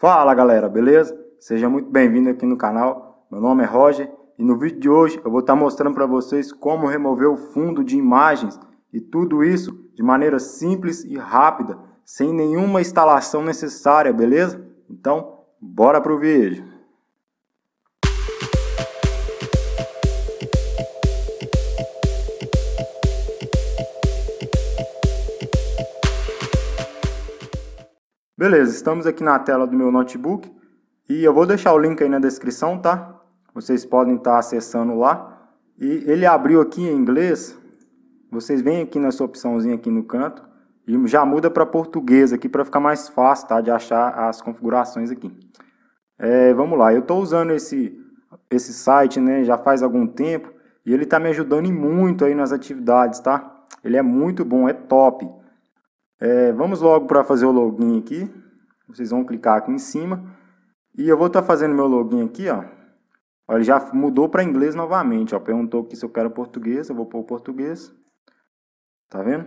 Fala galera, beleza? Seja muito bem-vindo aqui no canal. Meu nome é Roger e no vídeo de hoje eu vou estar tá mostrando para vocês como remover o fundo de imagens e tudo isso de maneira simples e rápida, sem nenhuma instalação necessária, beleza? Então, bora pro vídeo. Beleza, estamos aqui na tela do meu notebook e eu vou deixar o link aí na descrição, tá? Vocês podem estar tá acessando lá. E ele abriu aqui em inglês. Vocês vêm aqui nessa opçãozinha aqui no canto e já muda para português aqui para ficar mais fácil, tá? De achar as configurações aqui. É, vamos lá, eu estou usando esse, esse site, né? Já faz algum tempo e ele está me ajudando muito aí nas atividades, tá? Ele é muito bom, é top. É, vamos logo para fazer o login aqui. Vocês vão clicar aqui em cima. E eu vou estar tá fazendo meu login aqui, ó. Olha, já mudou para inglês novamente, ó. Perguntou aqui se eu quero português, eu vou pôr português. Tá vendo?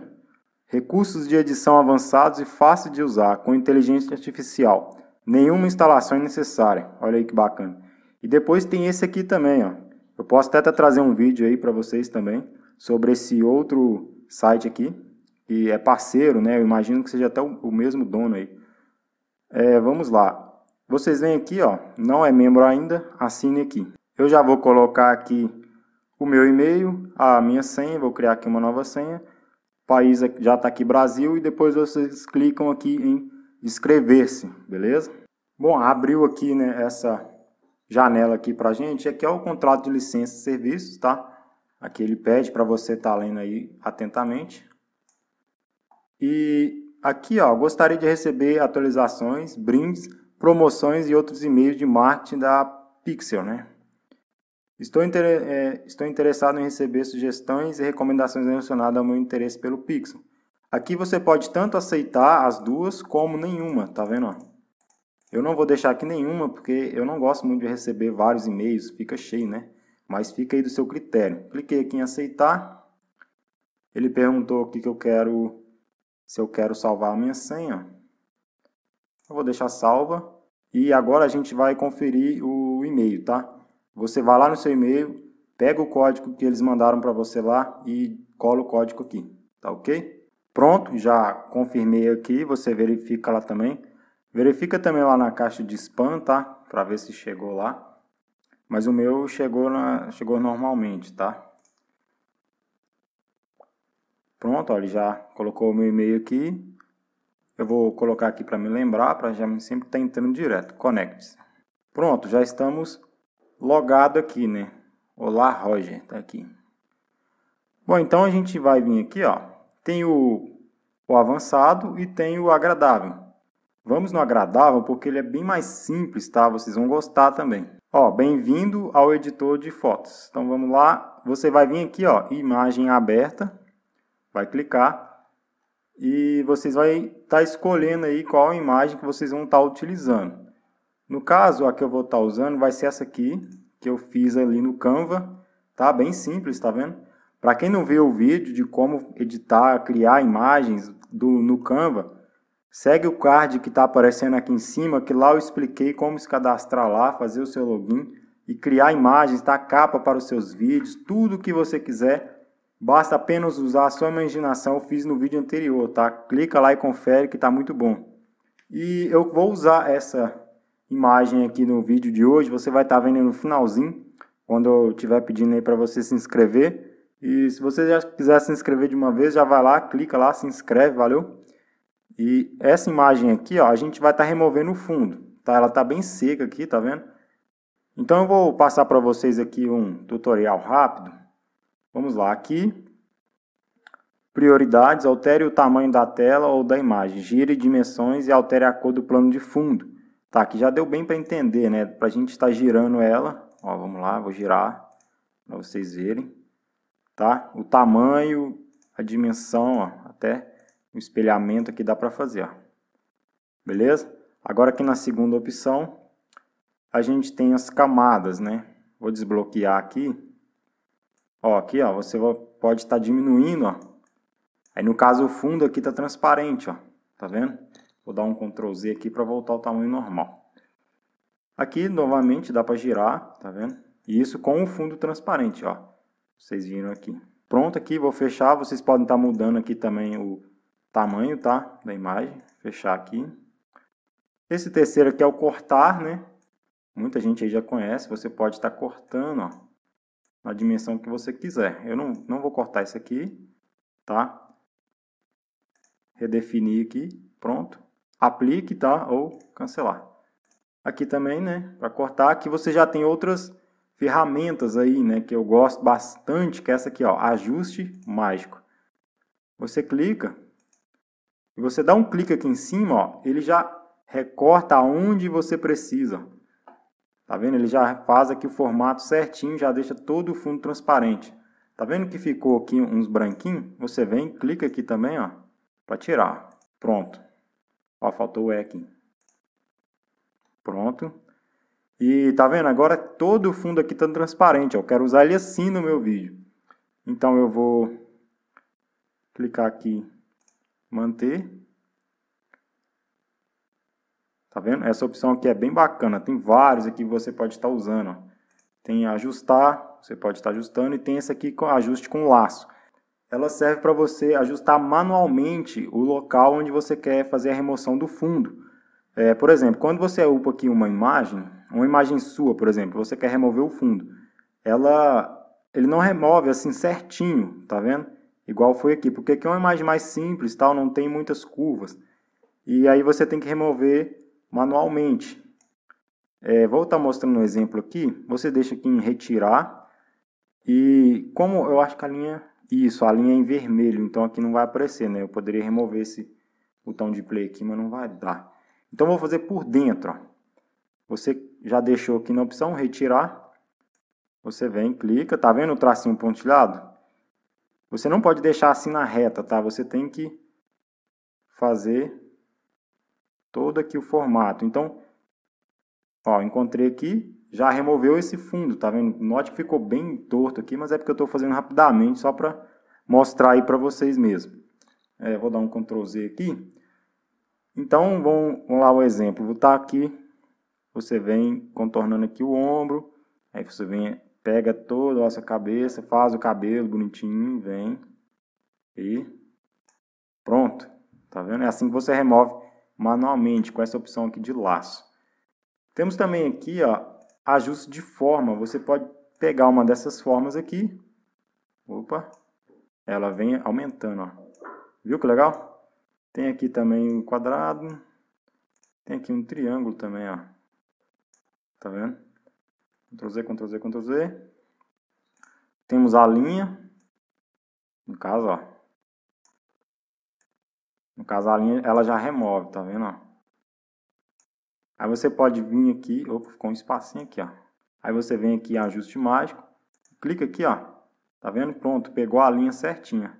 Recursos de edição avançados e fácil de usar, com inteligência artificial. Nenhuma instalação é necessária. Olha aí que bacana. E depois tem esse aqui também, ó. Eu posso até tá trazer um vídeo aí para vocês também sobre esse outro site aqui e é parceiro, né? Eu imagino que seja até o, o mesmo dono aí. É, vamos lá. Vocês vêm aqui, ó, não é membro ainda, assine aqui. Eu já vou colocar aqui o meu e-mail, a minha senha, vou criar aqui uma nova senha. O país já está aqui Brasil e depois vocês clicam aqui em inscrever-se, beleza? Bom, abriu aqui né, essa janela aqui para gente. Aqui é o contrato de licença de serviços, tá? Aqui ele pede para você estar tá lendo aí atentamente. E aqui, ó, gostaria de receber atualizações, brindes, promoções e outros e-mails de marketing da Pixel, né? Estou, inter... é, estou interessado em receber sugestões e recomendações relacionadas ao meu interesse pelo Pixel. Aqui você pode tanto aceitar as duas como nenhuma, tá vendo? Eu não vou deixar aqui nenhuma porque eu não gosto muito de receber vários e-mails, fica cheio, né? Mas fica aí do seu critério. Cliquei aqui em aceitar. Ele perguntou o que eu quero se eu quero salvar a minha senha, eu vou deixar salva. E agora a gente vai conferir o e-mail, tá? Você vai lá no seu e-mail, pega o código que eles mandaram para você lá e cola o código aqui, tá ok? Pronto, já confirmei aqui, você verifica lá também. Verifica também lá na caixa de spam, tá? Para ver se chegou lá. Mas o meu chegou, na, chegou normalmente, tá? Pronto, ó, ele já colocou o meu e-mail aqui. Eu vou colocar aqui para me lembrar, para já sempre estar tá entrando direto. Conecte-se. Pronto, já estamos logado aqui, né? Olá, Roger, tá aqui. Bom, então a gente vai vir aqui, ó. Tem o, o avançado e tem o agradável. Vamos no agradável porque ele é bem mais simples, tá? Vocês vão gostar também. Ó, bem-vindo ao editor de fotos. Então vamos lá, você vai vir aqui, ó, imagem aberta. Vai clicar e vocês vão estar tá escolhendo aí qual imagem que vocês vão estar tá utilizando. No caso, a que eu vou estar tá usando vai ser essa aqui, que eu fiz ali no Canva. Tá bem simples, tá vendo? Para quem não viu o vídeo de como editar, criar imagens do, no Canva, Segue o card que está aparecendo aqui em cima, que lá eu expliquei como se cadastrar lá, fazer o seu login e criar imagens, tá? capa para os seus vídeos, tudo que você quiser Basta apenas usar a sua imaginação, eu fiz no vídeo anterior, tá? Clica lá e confere que está muito bom. E eu vou usar essa imagem aqui no vídeo de hoje, você vai estar tá vendo no finalzinho, quando eu estiver pedindo aí para você se inscrever. E se você já quiser se inscrever de uma vez, já vai lá, clica lá, se inscreve, valeu? E essa imagem aqui, ó, a gente vai estar tá removendo o fundo, tá? Ela tá bem seca aqui, tá vendo? Então eu vou passar para vocês aqui um tutorial rápido Vamos lá, aqui. Prioridades, altere o tamanho da tela ou da imagem, gire dimensões e altere a cor do plano de fundo. Tá, aqui já deu bem para entender, né? Para a gente estar tá girando ela. Ó, vamos lá, vou girar para vocês verem. Tá? O tamanho, a dimensão, ó, até o espelhamento aqui dá para fazer. Ó. Beleza? Agora aqui na segunda opção, a gente tem as camadas, né? Vou desbloquear aqui Ó, aqui, ó, você pode estar tá diminuindo, ó. Aí no caso o fundo aqui está transparente, ó. Tá vendo? Vou dar um Ctrl Z aqui para voltar ao tamanho normal. Aqui, novamente, dá para girar, tá vendo? E isso com o fundo transparente, ó. Vocês viram aqui. Pronto aqui, vou fechar. Vocês podem estar tá mudando aqui também o tamanho, tá? Da imagem. Fechar aqui. Esse terceiro aqui é o cortar, né? Muita gente aí já conhece. Você pode estar tá cortando, ó na dimensão que você quiser. Eu não, não vou cortar isso aqui, tá? Redefinir aqui, pronto. Aplique, tá? Ou cancelar. Aqui também, né? Para cortar, aqui você já tem outras ferramentas aí, né? Que eu gosto bastante, que é essa aqui, ó. Ajuste mágico. Você clica e você dá um clique aqui em cima, ó. Ele já recorta aonde você precisa, Tá vendo? Ele já faz aqui o formato certinho, já deixa todo o fundo transparente. Tá vendo que ficou aqui uns branquinhos? Você vem, clica aqui também, ó, para tirar. Pronto. Ó, faltou o E aqui. Pronto. E tá vendo? Agora todo o fundo aqui tá transparente. Ó. Eu quero usar ele assim no meu vídeo. Então eu vou clicar aqui, manter. Tá vendo? Essa opção aqui é bem bacana. Tem vários aqui que você pode estar tá usando. Ó. Tem ajustar, você pode estar tá ajustando. E tem essa aqui com ajuste com laço. Ela serve para você ajustar manualmente o local onde você quer fazer a remoção do fundo. É, por exemplo, quando você upa aqui uma imagem, uma imagem sua, por exemplo, você quer remover o fundo. Ela, ele não remove assim certinho, tá vendo? Igual foi aqui, porque aqui é uma imagem mais simples, tal, não tem muitas curvas. E aí você tem que remover manualmente. É, vou estar tá mostrando um exemplo aqui. Você deixa aqui em retirar. E como eu acho que a linha... Isso, a linha é em vermelho. Então aqui não vai aparecer, né? Eu poderia remover esse botão de play aqui, mas não vai dar. Então vou fazer por dentro. Ó. Você já deixou aqui na opção retirar. Você vem, clica. Tá vendo o tracinho pontilhado? Você não pode deixar assim na reta, tá? Você tem que fazer todo aqui o formato. Então, ó, encontrei aqui, já removeu esse fundo, tá vendo? Note que ficou bem torto aqui, mas é porque eu estou fazendo rapidamente, só para mostrar aí para vocês mesmo. É, vou dar um Ctrl Z aqui. Então, vamos, vamos lá o um exemplo. Vou estar tá aqui, você vem contornando aqui o ombro, aí você vem, pega toda a sua cabeça, faz o cabelo bonitinho, vem e pronto. Tá vendo? É assim que você remove manualmente com essa opção aqui de laço. Temos também aqui ó, ajuste de forma. Você pode pegar uma dessas formas aqui. Opa! Ela vem aumentando. Ó. Viu que legal? Tem aqui também um quadrado. Tem aqui um triângulo também. Ó. Tá vendo? Ctrl Z, Ctrl Z, Ctrl Z. Temos a linha. No caso, ó. No caso, a linha ela já remove, tá vendo? Aí você pode vir aqui, opa, ficou um espacinho aqui, ó. Aí você vem aqui em ajuste mágico, clica aqui, ó. Tá vendo? Pronto, pegou a linha certinha.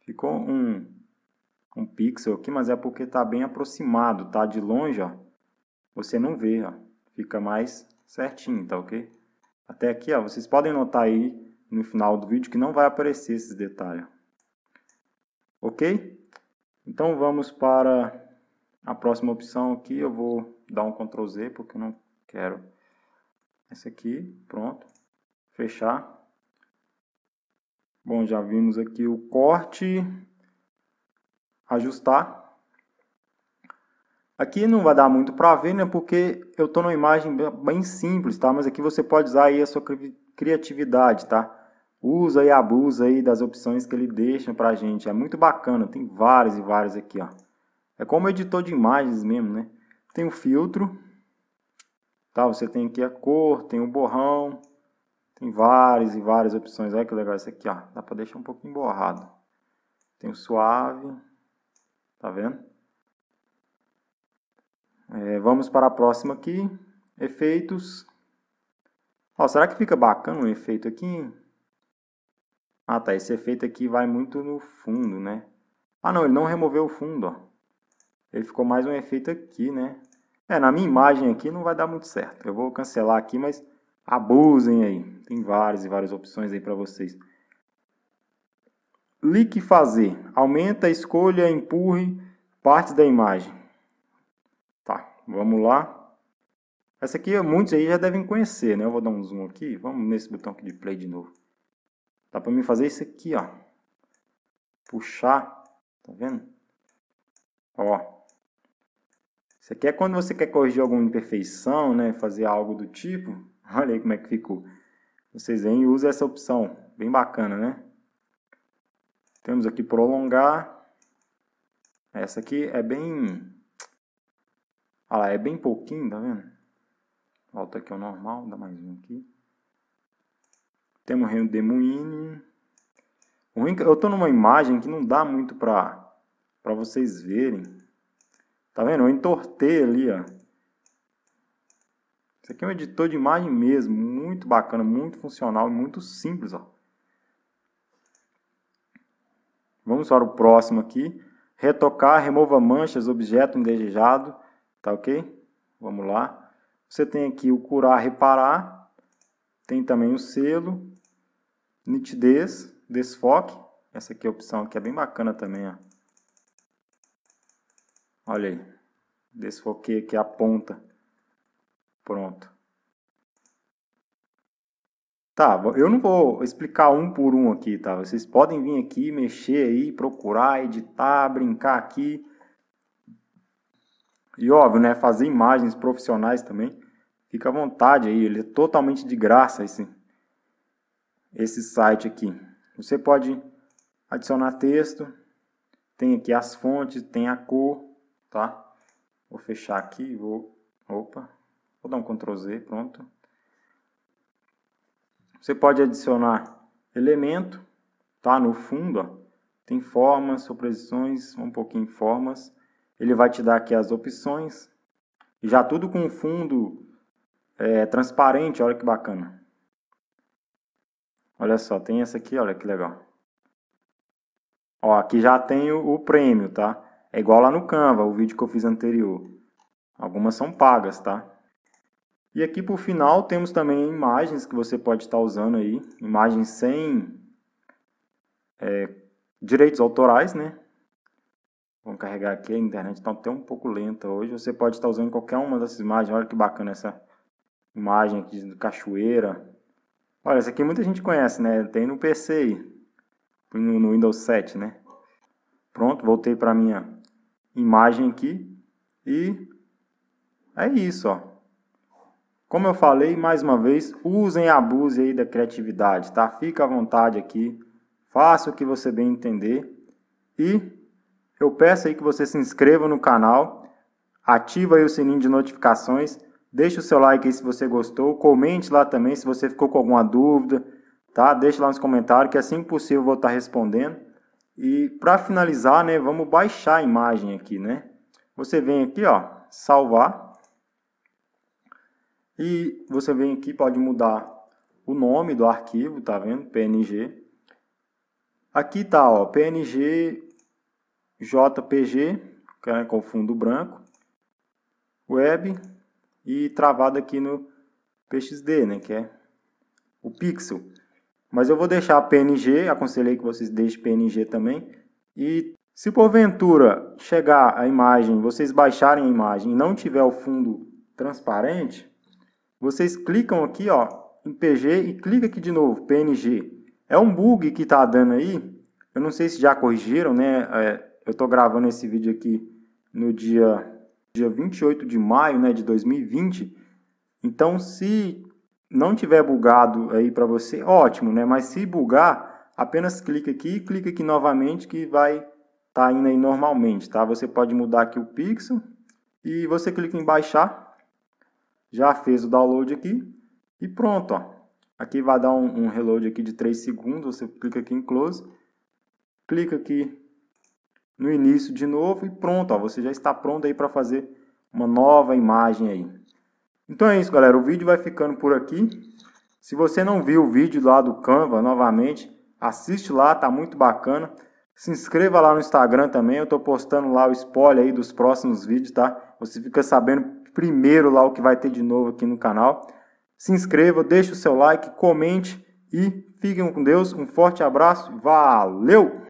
Ficou um, um pixel aqui, mas é porque tá bem aproximado, tá? De longe, ó. Você não vê, ó. Fica mais certinho, tá ok? Até aqui, ó. Vocês podem notar aí no final do vídeo que não vai aparecer esses detalhes. Ok? Então vamos para a próxima opção aqui. Eu vou dar um Ctrl Z porque eu não quero essa aqui. Pronto. Fechar. Bom, já vimos aqui o corte. Ajustar. Aqui não vai dar muito para ver, né? Porque eu estou numa imagem bem simples, tá? Mas aqui você pode usar aí a sua criatividade, Tá? usa e abusa aí das opções que ele deixa para a gente. É muito bacana, tem vários e vários aqui, ó. É como editor de imagens mesmo, né? Tem o filtro, tá? Você tem aqui a cor, tem o borrão, tem várias e várias opções. Olha que legal isso aqui, ó. Dá para deixar um pouquinho borrado. Tem o suave, tá vendo? É, vamos para a próxima aqui, efeitos. Ó, será que fica bacana um efeito aqui? Ah, tá. Esse efeito aqui vai muito no fundo, né? Ah, não. Ele não removeu o fundo, ó. Ele ficou mais um efeito aqui, né? É, na minha imagem aqui não vai dar muito certo. Eu vou cancelar aqui, mas abusem aí. Tem várias e várias opções aí para vocês. Clique fazer. Aumenta, escolha, empurre partes da imagem. Tá, vamos lá. Essa aqui muitos aí já devem conhecer, né? Eu vou dar um zoom aqui. Vamos nesse botão aqui de play de novo. Dá para mim fazer isso aqui, ó. Puxar, tá vendo? Ó. Isso aqui é quando você quer corrigir alguma imperfeição, né? Fazer algo do tipo. Olha aí como é que ficou. Vocês vêm e usam essa opção. Bem bacana, né? Temos aqui prolongar. Essa aqui é bem... Olha ah lá, é bem pouquinho, tá vendo? Volta aqui ao normal, dá mais um aqui. Temos Reino de é Eu estou numa imagem que não dá muito para vocês verem. Tá vendo? Eu entortei ali, ó. Isso aqui é um editor de imagem mesmo, muito bacana, muito funcional, muito simples, ó. Vamos para o próximo aqui. Retocar, remova manchas, objeto indesejado, tá ok? Vamos lá. Você tem aqui o curar, reparar. Tem também o selo nitidez, desfoque. Essa aqui é a opção que é bem bacana também, ó. Olha aí. Desfoquei aqui é a ponta. Pronto. Tá, eu não vou explicar um por um aqui, tá? Vocês podem vir aqui, mexer aí, procurar, editar, brincar aqui. E óbvio, né? Fazer imagens profissionais também. Fica à vontade aí, ele é totalmente de graça esse, esse site aqui. Você pode adicionar texto, tem aqui as fontes, tem a cor, tá? Vou fechar aqui, vou, opa, vou dar um Ctrl Z, pronto. Você pode adicionar elemento, tá? No fundo, ó, tem formas, sobreposições, um pouquinho formas. Ele vai te dar aqui as opções. Já tudo com fundo é, transparente, olha que bacana. Olha só, tem essa aqui, olha que legal. Ó, aqui já tem o, o prêmio, tá? É igual lá no Canva, o vídeo que eu fiz anterior. Algumas são pagas, tá? E aqui por final temos também imagens que você pode estar usando aí, imagens sem é, direitos autorais, né? Vamos carregar aqui, a internet está até um pouco lenta hoje. Você pode estar usando qualquer uma dessas imagens. Olha que bacana essa imagem aqui de cachoeira. Olha, isso aqui muita gente conhece, né? Tem no PC, no, no Windows 7, né? Pronto, voltei para minha imagem aqui e é isso, ó. Como eu falei, mais uma vez, usem e abusem aí da criatividade, tá? Fica à vontade aqui, faça o que você bem entender e eu peço aí que você se inscreva no canal, ativa aí o sininho de notificações Deixe o seu like aí se você gostou. Comente lá também se você ficou com alguma dúvida. Tá? Deixe lá nos comentários que assim que possível eu vou estar respondendo. E para finalizar, né, vamos baixar a imagem aqui, né? Você vem aqui, ó, salvar. E você vem aqui, pode mudar o nome do arquivo, tá vendo? PNG. Aqui tá, ó, PNG JPG, que é com fundo branco. Web e travado aqui no PXD, né, que é o pixel. Mas eu vou deixar PNG, aconselhei que vocês deixem PNG também. E se porventura chegar a imagem, vocês baixarem a imagem e não tiver o fundo transparente, vocês clicam aqui ó, em PG e clica aqui de novo, PNG. É um bug que está dando aí, eu não sei se já corrigiram, né? É, eu estou gravando esse vídeo aqui no dia dia 28 de maio né, de 2020. Então, se não tiver bugado aí para você, ótimo, né? Mas se bugar, apenas clica aqui e clica aqui novamente que vai estar tá indo aí normalmente, tá? Você pode mudar aqui o pixel e você clica em baixar. Já fez o download aqui e pronto, ó. Aqui vai dar um, um reload aqui de 3 segundos, você clica aqui em close, clica aqui no início de novo e pronto, ó, você já está pronto aí para fazer uma nova imagem aí. Então é isso, galera, o vídeo vai ficando por aqui. Se você não viu o vídeo lá do Canva, novamente, assiste lá, tá muito bacana. Se inscreva lá no Instagram também, eu estou postando lá o spoiler aí dos próximos vídeos, tá? Você fica sabendo primeiro lá o que vai ter de novo aqui no canal. Se inscreva, deixe o seu like, comente e fiquem com Deus. Um forte abraço, valeu!